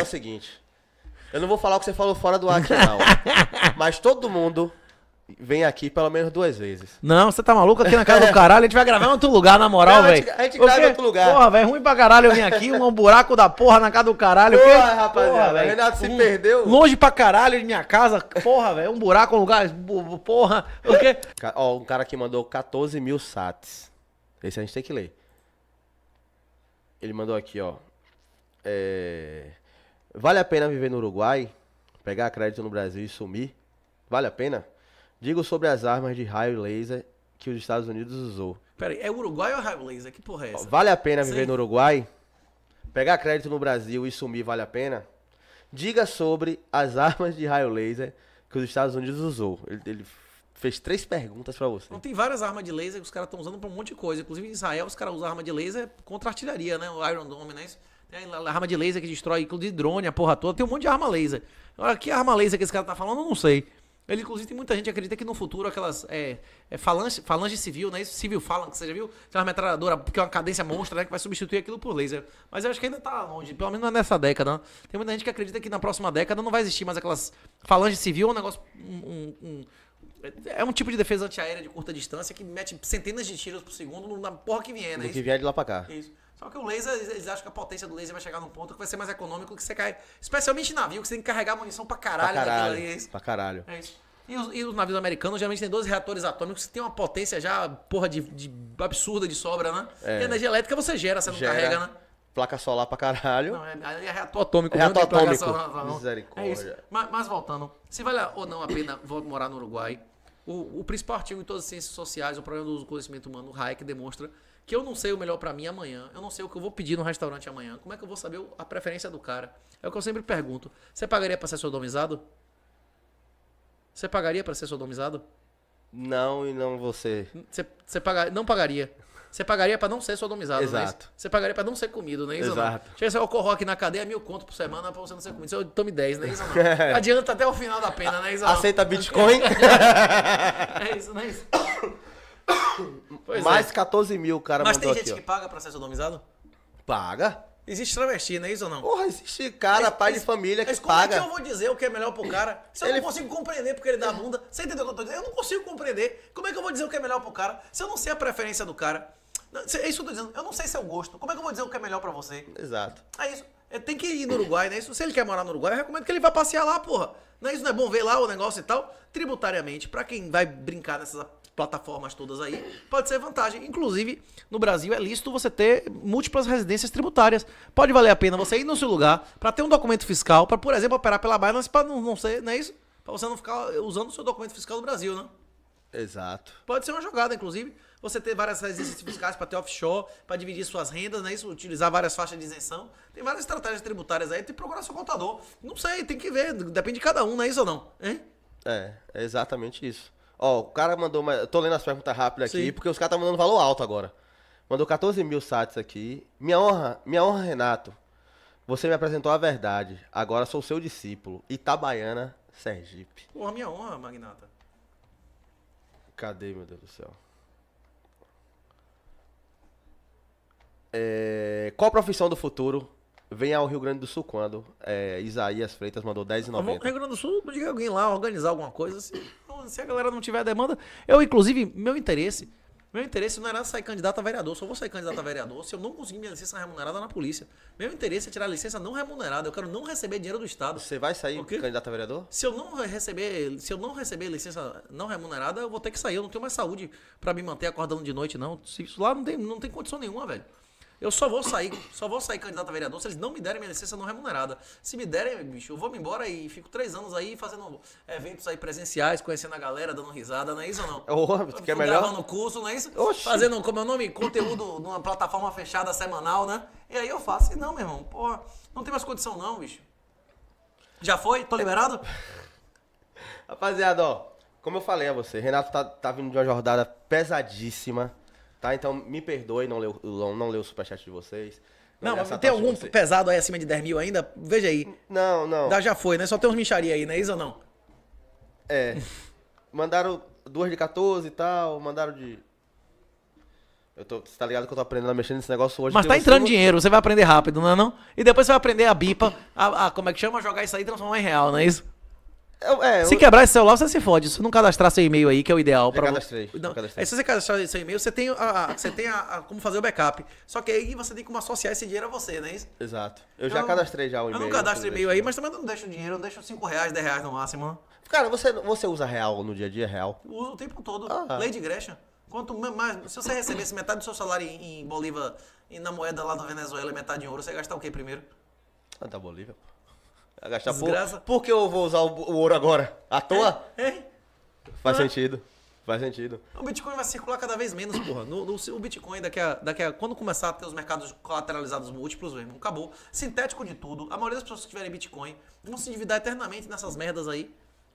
é o seguinte. Eu não vou falar o que você falou fora do ar aqui, não. Mas todo mundo vem aqui pelo menos duas vezes. Não, você tá maluco aqui na casa do caralho? A gente vai gravar em outro lugar, na moral, velho. A gente, grava em outro lugar. Porra, velho, é ruim pra caralho eu vim aqui, um buraco da porra na casa do caralho. Porra, porque... rapaziada, porra, Renato se um... perdeu. Longe pra caralho de minha casa, porra, velho, um buraco, um lugar, porra, o quê? Ó, um cara que mandou 14 mil sats. Esse a gente tem que ler. Ele mandou aqui, ó. É... Vale a pena viver no Uruguai? Pegar crédito no Brasil e sumir? Vale a pena? Digo sobre as armas de raio laser que os Estados Unidos usou. Peraí, é Uruguai ou raio laser? Que porra é essa? Vale a pena viver no Uruguai? Pegar crédito no Brasil e sumir vale a pena? Diga sobre as armas de raio laser que os Estados Unidos usou. Ele, ele fez três perguntas para você. Não tem várias armas de laser que os caras estão usando pra um monte de coisa. Inclusive em Israel os caras usam arma de laser contra artilharia, né? O Iron Dome, né? Isso. Tem arma de laser que destrói, inclusive drone, a porra toda. Tem um monte de arma laser. Agora, que arma laser que esse cara tá falando, eu não sei. Ele, inclusive, tem muita gente que acredita que no futuro aquelas. É, é falange, falange civil, né? Isso, civil falange, você já viu? Tem uma metralhadora, que é uma cadência monstra, né? Que vai substituir aquilo por laser. Mas eu acho que ainda tá longe, pelo menos não é nessa década. Né? Tem muita gente que acredita que na próxima década não vai existir mais aquelas. Falange civil é um negócio. um, um, é, é um tipo de defesa antiaérea de curta distância que mete centenas de tiros por segundo na porra que vier, né? Do que vier de lá pra cá. Isso. Só que o laser, eles acham que a potência do laser vai chegar num ponto que vai ser mais econômico que você cai. Especialmente em navio, que você tem que carregar munição pra caralho. Pra caralho. Ali, é isso. Pra caralho. É isso. E os, e os, navios americanos geralmente têm 12 reatores atômicos que tem uma potência já, porra, de, de absurda de sobra, né? É. E energia elétrica você gera, você não gera, carrega, né? Placa solar pra caralho. Não, é, é reator atômico. É reator atômico. Solar, tá é Misericórdia. É mas, mas, voltando, se vale ou não a pena morar no Uruguai, o, o principal artigo em todas as ciências sociais, o problema do conhecimento humano, o Hayek, demonstra que eu não sei o melhor para mim amanhã, eu não sei o que eu vou pedir no restaurante amanhã, como é que eu vou saber a preferência do cara? É o que eu sempre pergunto. Você pagaria para ser sodomizado? Você pagaria para ser sodomizado? Não e não você. Você, você paga, não pagaria. Você pagaria para não ser sodomizado, é Exato. Né? Você pagaria para não ser comido, né? Isso Exato. Chega eu corro aqui na cadeia, mil conto por semana para você não ser comido. eu tome 10, né? Isso não. Adianta até o final da pena, né? Isso Aceita Bitcoin? é isso, né? Isso. Pois Mais é. 14 mil, cara. Mas tem gente aqui, que paga pra ser sodomizado? Paga. Existe travesti, não é isso ou não? Porra, existe cara, mas, pai mas, de família que mas como paga. Como é que eu vou dizer o que é melhor pro cara se eu ele... não consigo compreender porque ele dá a bunda? Você entendeu o que eu tô dizendo? Eu não consigo compreender. Como é que eu vou dizer o que é melhor pro cara se eu não sei a preferência do cara? É isso que eu tô dizendo. Eu não sei seu é gosto. Como é que eu vou dizer o que é melhor pra você? Exato. É isso. É, tem que ir no Uruguai, né? Isso, se ele quer morar no Uruguai, eu recomendo que ele vá passear lá, porra. Não é isso, não é bom ver lá o negócio e tal. Tributariamente, pra quem vai brincar nessas plataformas todas aí, pode ser vantagem. Inclusive, no Brasil é lícito você ter múltiplas residências tributárias. Pode valer a pena você ir no seu lugar para ter um documento fiscal, para, por exemplo, operar pela Binance, para não, não ser, não é isso? Para você não ficar usando o seu documento fiscal do Brasil, né? Exato. Pode ser uma jogada, inclusive, você ter várias residências fiscais para ter offshore, para dividir suas rendas, né? Isso, utilizar várias faixas de isenção. Tem várias estratégias tributárias aí, tem que procurar seu contador. Não sei, tem que ver, depende de cada um, não é isso ou não? Hein? É, é exatamente isso. Ó, o cara mandou. Uma... Eu tô lendo as perguntas rápidas aqui, Sim. porque os caras estão tá mandando valor alto agora. Mandou 14 mil sites aqui. Minha honra, minha honra, Renato. Você me apresentou a verdade. Agora sou seu discípulo. Itabaiana, Sergipe. Porra, minha honra, Magnata. Cadê, meu Deus do céu? É... Qual profissão do futuro vem ao Rio Grande do Sul quando? É... Isaías Freitas mandou 10,90. Rio Grande do Sul, diga alguém lá organizar alguma coisa assim se a galera não tiver demanda, eu, inclusive, meu interesse. Meu interesse não era é sair candidato a vereador. Só vou sair candidato a vereador se eu não conseguir minha licença remunerada na polícia. Meu interesse é tirar a licença não remunerada. Eu quero não receber dinheiro do Estado. Você vai sair Porque candidato a vereador? Se eu não receber, se eu não receber licença não remunerada, eu vou ter que sair. Eu não tenho mais saúde para me manter acordando de noite, não. Isso lá não tem, não tem condição nenhuma, velho. Eu só vou sair, só vou sair candidato a vereador se eles não me derem minha licença não remunerada. Se me derem, bicho, eu vou me embora e fico três anos aí fazendo eventos aí presenciais, conhecendo a galera, dando risada, não é isso ou não? Oh, que é melhor? Gravando curso, não é isso? Oxi. Fazendo, como é o nome? Conteúdo numa plataforma fechada semanal, né? E aí eu faço. E não, meu irmão, porra, não tem mais condição não, bicho. Já foi? Tô liberado? Rapaziada, ó, como eu falei a você, Renato tá, tá vindo de uma jornada pesadíssima. Tá? Então me perdoe não ler, não ler o superchat de vocês. Não, não tem algum pesado aí acima de 10 mil ainda? Veja aí. Não, não. Da, já foi, né? Só tem uns micharia aí, né? Isso ou não? É. mandaram duas de 14 e tal, mandaram de. Eu tô, você tá ligado que eu tô aprendendo a mexer nesse negócio hoje. Mas tá entrando você... dinheiro, você vai aprender rápido, não é não? E depois você vai aprender a bipa, a, a, como é que chama, jogar isso aí e transformar em real, não é isso? É, eu... Se quebrar esse celular, você se fode. Se não cadastrar seu e-mail aí, que é o ideal para você. Não, aí, é, se você cadastrar seu e-mail, você tem, a, a você tem a, a, como fazer o backup. Só que aí você tem como associar esse dinheiro a você, né? Exato. Eu, eu já cadastrei já o e-mail. Eu não cadastro e-mail aí, mas também não deixo dinheiro, eu deixo 5 reais, 10 reais no máximo. Cara, você, você usa real no dia a dia, real? Uso o tempo todo. Ah, Lei de Gresha. Quanto mais. Se você recebesse metade do seu salário em, em Bolívar e na moeda lá da Venezuela e metade em ouro, você ia gastar o quê primeiro? Ah, da Bolívia, pô gastar Desgraça. Por, por que eu vou usar o, o ouro agora? À toa? É, é. Faz sentido. Faz sentido. O Bitcoin vai circular cada vez menos, porra. No, no, o Bitcoin, daqui a, daqui a. Quando começar a ter os mercados colateralizados múltiplos, meu irmão, acabou. Sintético de tudo. A maioria das pessoas que tiverem Bitcoin vão se endividar eternamente nessas merdas aí.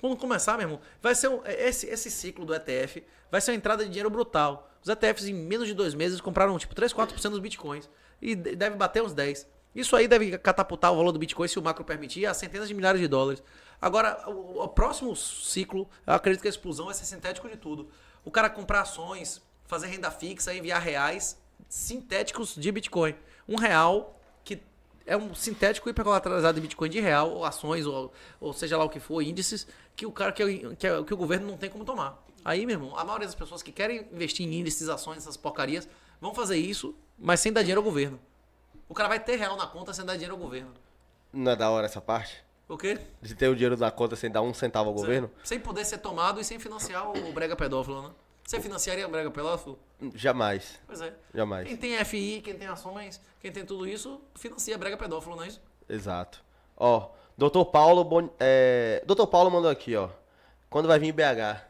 Quando começar, meu irmão, vai ser um, é, esse, esse ciclo do ETF vai ser uma entrada de dinheiro brutal. Os ETFs, em menos de dois meses, compraram tipo 3, 4% dos bitcoins. E deve bater uns 10%. Isso aí deve catapultar o valor do Bitcoin, se o macro permitir, a centenas de milhares de dólares. Agora, o, o próximo ciclo, eu acredito que a explosão vai ser sintético de tudo. O cara comprar ações, fazer renda fixa, enviar reais sintéticos de Bitcoin. Um real que é um sintético hipercolateralizado de Bitcoin de real, ou ações, ou, ou seja lá o que for, índices, que o cara que, que, que o governo não tem como tomar. Aí, meu irmão, a maioria das pessoas que querem investir em índices, ações, essas porcarias, vão fazer isso, mas sem dar dinheiro ao governo. O cara vai ter real na conta sem dar dinheiro ao governo. Não é da hora essa parte? O quê? De ter o dinheiro da conta sem dar um centavo ao Sim. governo? Sem poder ser tomado e sem financiar o brega pedófilo, né? Você financiaria o brega pedófilo? Jamais. Pois é. Jamais. Quem tem FI, quem tem ações, quem tem tudo isso, financia brega pedófilo, não é isso? Exato. Ó, doutor Paulo, bon... é... Paulo mandou aqui, ó. Quando vai vir BH?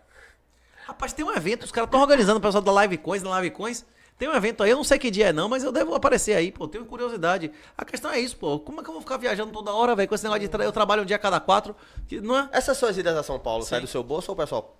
Rapaz, tem um evento, os caras estão organizando, o pessoal da Live Coins, da Live Coins. Tem um evento aí, eu não sei que dia é não, mas eu devo aparecer aí, pô. Tenho curiosidade. A questão é isso, pô. Como é que eu vou ficar viajando toda hora, velho? Com esse negócio de tra eu trabalho um dia a cada quatro. Que não é... Essas suas idas a São Paulo, Sim. sai do seu bolso ou o pessoal?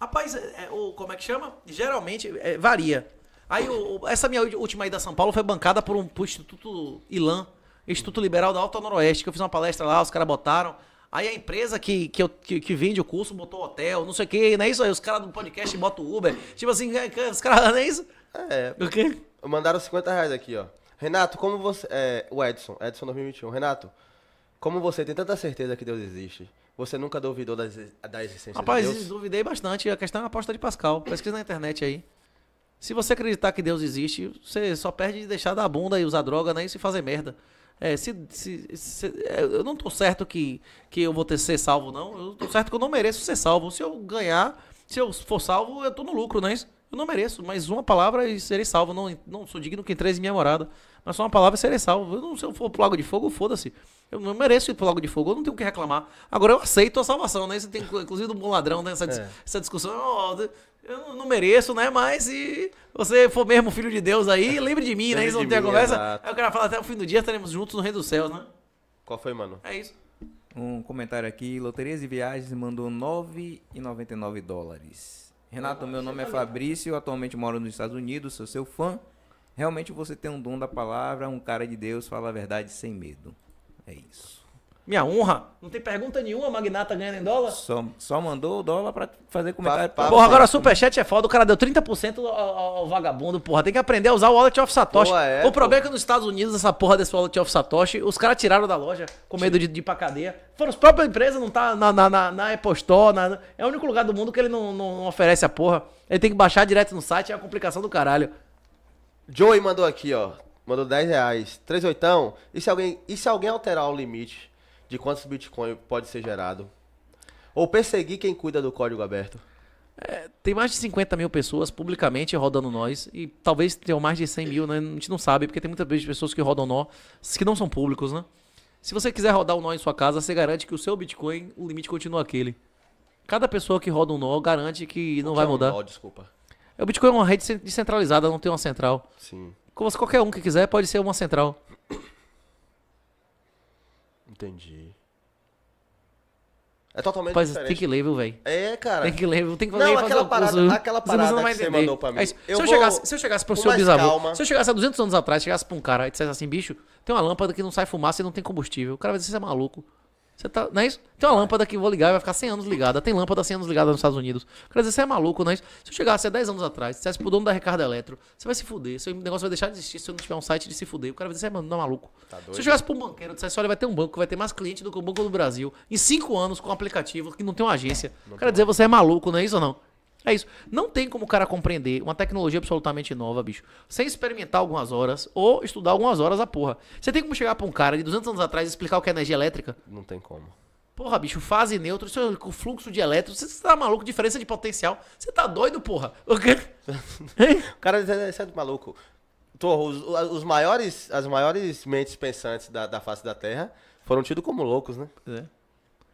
Rapaz, é, é ou como é que chama? Geralmente é, varia. Aí o, essa minha última ida a São Paulo foi bancada por um Instituto ILAN, Instituto Liberal da Alta Noroeste, que eu fiz uma palestra lá, os caras botaram. Aí a empresa que, que, eu, que, que, vende o curso botou hotel, não sei o quê, não é isso aí? Os caras do podcast botam Uber. Tipo assim, é, é, os caras, não é isso? É. O quê? Mandaram 50 reais aqui, ó. Renato, como você. É, o Edson, Edson 2021. Renato, como você tem tanta certeza que Deus existe, você nunca duvidou da, da existência Rapaz, de Deus? Rapaz, duvidei bastante. A questão é a aposta de Pascal. Pesquisa na internet aí. Se você acreditar que Deus existe, você só perde de deixar da bunda e usar droga, né? E se fazer merda. É, se, se, se, é, eu não tô certo que, que eu vou ter ser salvo, não. Eu tô certo que eu não mereço ser salvo. Se eu ganhar, se eu for salvo, eu tô no lucro, não é isso? Eu não mereço, mas uma palavra e serei salvo. Não, não sou digno que entreis em minha morada. Mas só uma palavra e serei salvo. Eu não, se eu for pro lago de fogo, foda-se. Eu não mereço ir pro lago de fogo, eu não tenho o que reclamar. Agora eu aceito a salvação, né? Você tem, inclusive, do bom ladrão, né? Essa, é. essa discussão. Oh, eu não mereço, né? Mas se você for mesmo filho de Deus aí, lembre de mim, né? Isso não tem a conversa. Exato. Aí o cara fala, até o fim do dia estaremos juntos no Rei dos Céus, né? Qual foi, mano? É isso. Um comentário aqui, Loterias e Viagens mandou 9,99 dólares. Renato, meu nome é Fabrício, atualmente moro nos Estados Unidos, sou seu fã. Realmente você tem um dom da palavra, um cara de Deus, fala a verdade sem medo. É isso. Minha honra. Não tem pergunta nenhuma, magnata ganhando em dólar. Só, só mandou o dólar pra fazer comentário. Papo, porra, agora superchat é foda. O cara deu 30% ao, ao, vagabundo, porra. Tem que aprender a usar o Wallet of Satoshi. Pô, é, o problema é pô. é que nos Estados Unidos, essa porra desse Wallet of Satoshi, os caras tiraram da loja com medo de, de ir pra cadeia. Foram as próprias empresas, não tá na, na, na, na Apple Store. Na, é o único lugar do mundo que ele não, não, não oferece a porra. Ele tem que baixar direto no site, é a complicação do caralho. Joey mandou aqui, ó. Mandou 10 reais. Três oitão. E se alguém, e se alguém alterar o limite? de quantos Bitcoin pode ser gerado? Ou perseguir quem cuida do código aberto? É, tem mais de 50 mil pessoas publicamente rodando nós e talvez tenham mais de 100 mil, né? A gente não sabe, porque tem muitas pessoas que rodam nó que não são públicos, né? Se você quiser rodar um nó em sua casa, você garante que o seu Bitcoin, o limite continua aquele. Cada pessoa que roda um nó garante que não, vai é um mudar. Nó, desculpa. É, o Bitcoin é uma rede descentralizada, não tem uma central. Sim. Como se qualquer um que quiser pode ser uma central. Entendi. É totalmente diferente. tem que label, velho. É, cara. Tem que label, tem que fazer Não, aquela parada, aquela parada você que você mandou pra mim. É se, eu, chegasse, se eu chegasse pro seu bisavô, calma. se eu chegasse há 200 anos atrás, chegasse pra um cara e dissesse assim, bicho, tem uma lâmpada que não sai fumaça e não tem combustível. O cara vai dizer, você é maluco. Você tá, não é isso? Tem uma é. lâmpada que eu vou ligar e vai ficar 100 anos ligada. Tem lâmpada 100 anos ligada nos Estados Unidos. Quer dizer, você é maluco, não é isso? Se eu chegasse há 10 anos atrás, dissesse pro dono da Recarda Eletro, você vai se fuder, seu negócio vai deixar de existir se eu não tiver um site de se fuder. O cara vai dizer, é mano, é maluco. Tá se eu chegasse pro banqueiro, dissesse, olha, vai ter um banco que vai ter mais cliente do que o Banco do Brasil em 5 anos com um aplicativo que não tem uma agência. quer dizer, você é maluco, não é isso ou não? É isso. Não tem como o cara compreender uma tecnologia absolutamente nova, bicho, sem experimentar algumas horas ou estudar algumas horas a porra. Você tem como chegar pra um cara de 200 anos atrás e explicar o que é energia elétrica? Não tem como. Porra, bicho, fase neutra, o fluxo de elétrons, você tá maluco, diferença de potencial. Você tá doido, porra? O, o cara é, é maluco. Os, os, maiores, as maiores mentes pensantes da, da face da Terra foram tidos como loucos, né? É.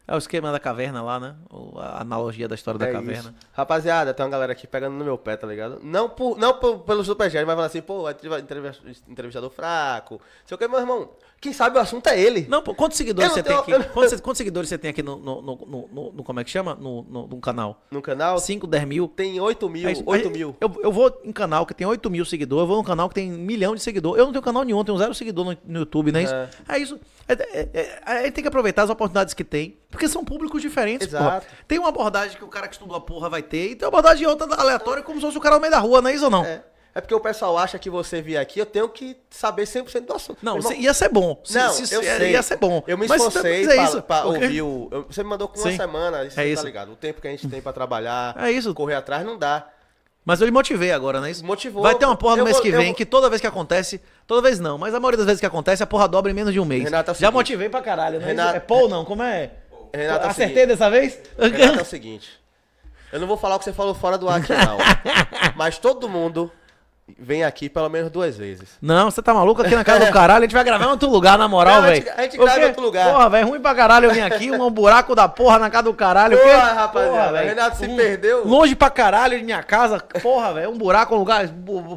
É o esquema da caverna lá, né? A analogia da história é da caverna. Isso. Rapaziada, tem uma galera aqui pegando no meu pé, tá ligado? Não, por, não por, pelo superchat, mas falar assim, pô, entrevistador fraco. Sei o que, meu irmão. Quem sabe o assunto é ele. Não, pô, quantos seguidores você tem aqui? Não... Quantos, quantos, seguidores você tem aqui no, no, no, no, no como é que chama? No, no, no, canal? No canal? 5, 10 mil? Tem 8 mil, é 8 mil. Eu, eu vou em canal que tem 8 mil seguidores, eu vou num canal que tem um milhão de seguidores. Eu não tenho canal nenhum, tenho zero seguidor no, no YouTube, né? É isso. É, é É, é, é, tem que aproveitar as oportunidades que tem porque são públicos diferentes, Exato. Porra. Tem uma abordagem que o cara que estudou a porra vai ter, e tem uma abordagem outra aleatória, como se fosse o cara no meio da rua, não é isso ou não? É. É porque o pessoal acha que você vir aqui, eu tenho que saber 100% do assunto. Não, irmão, ia ser bom. Se, não, se, se, eu sei. ia ser bom. Eu me tá- esforcei é pra, isso, pra ouvir o... Eu, você me mandou com uma semana, isso é tá isso. tá ligado? O tempo que a gente tem pra trabalhar, é isso. correr atrás, não dá. Mas eu lhe motivei agora, né? Isso motivou. Vai ter uma porra no mês vou, que vem vou... que toda vez que acontece, toda vez não, mas a maioria das vezes que acontece, a porra dobra em menos de um mês. Renata, é Já motivei pra caralho, né? Renata... É Paul não, como é? É Acertei é dessa vez? Renato, é o seguinte. Eu não vou falar o que você falou fora do ar aqui, não. mas todo mundo Vem aqui pelo menos duas vezes. Não, você tá maluco aqui na casa do caralho? A gente vai gravar em outro lugar, na moral, velho. A gente, a gente grava em outro lugar. Porra, velho, ruim pra caralho eu vim aqui, um buraco da porra na casa do caralho. Porra, porque... rapaziada, o Renato se um... perdeu. Longe pra caralho de minha casa, porra, velho, um buraco, um lugar,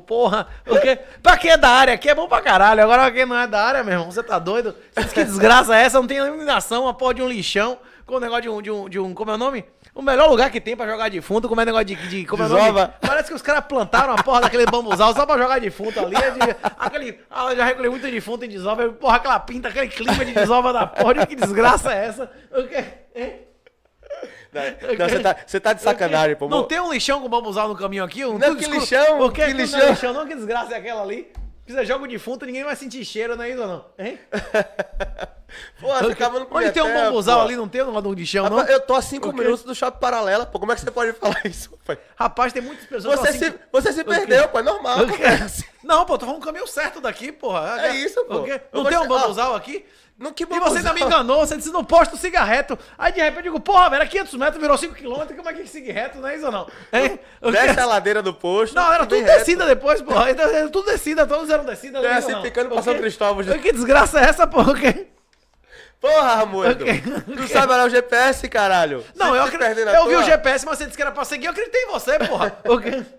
porra. Porque... pra quem é da área aqui é bom pra caralho, agora pra quem não é da área, meu irmão, você tá doido? Que desgraça é essa? Não tem iluminação, uma porra de um lixão com o negócio de um, de um, de um. Como é o nome? O melhor lugar que tem pra jogar de fundo, como é negócio de. de como é nome? Parece que os caras plantaram a porra daquele bambuzal só pra jogar de fundo ali. É de, aquele, ah, já recolhi muito de fundo em desova. Porra, aquela pinta, aquele clima de desova da porra. Que desgraça é essa? Eu, é? Não, você tá, você tá de sacanagem, pô. Não tem um lixão com bambuzal no caminho aqui? Um não, é que escuro. lixão? O que, que lixão? Não, é lixão? não, que desgraça é aquela ali? Se você joga o defunto, ninguém vai sentir cheiro, não é isso ou não? Hein? Pô, você acabando com Onde tem um bambuzal ali, não tem um lado de chão, Rapaz, não? Eu tô a 5 minutos do shopping paralela, pô. Como é que você pode falar isso, pai? Rapaz, tem muitas pessoas assim você Se, Você se perdeu, pô. É normal. Não, pô, tô falando o caminho certo daqui, porra. É isso, pô. Não tem um bambuzal aqui? Não, que E você ainda me enganou, você disse no posto siga reto. Aí de repente eu digo, porra, velho, é era 500 metros, virou 5km, como é que sigue reto, não é isso ou não? Hein? Desce que... a ladeira do posto. Não, era tudo reto. descida depois, porra. Era então, é tudo descida, todos eram descida. assim, picando pra São Cristóvão. Que desgraça é essa, porra? Porra, Ramudo. Okay. Tu sabe olhar o GPS, caralho! Não, você eu, tá acredito, eu vi o GPS, mas você disse que era pra seguir, eu acreditei em você, porra! okay.